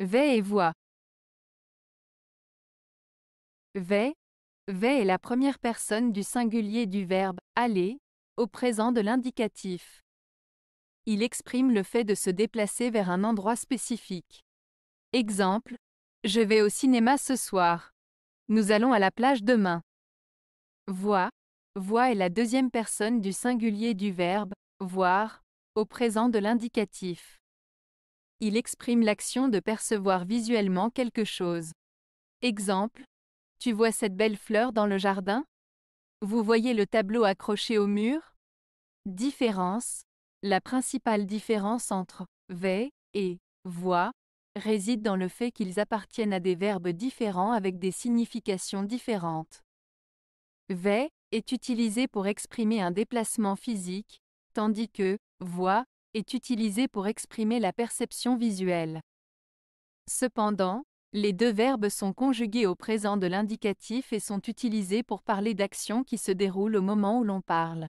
Vais et vois ».« Vais, V est la première personne du singulier du verbe aller au présent de l'indicatif. Il exprime le fait de se déplacer vers un endroit spécifique. Exemple, je vais au cinéma ce soir. Nous allons à la plage demain. Voix, voix est la deuxième personne du singulier du verbe voir au présent de l'indicatif il exprime l'action de percevoir visuellement quelque chose. Exemple. Tu vois cette belle fleur dans le jardin Vous voyez le tableau accroché au mur Différence. La principale différence entre vais » et voix réside dans le fait qu'ils appartiennent à des verbes différents avec des significations différentes. Ve est utilisé pour exprimer un déplacement physique, tandis que voix, est utilisé pour exprimer la perception visuelle. Cependant, les deux verbes sont conjugués au présent de l'indicatif et sont utilisés pour parler d'actions qui se déroulent au moment où l'on parle.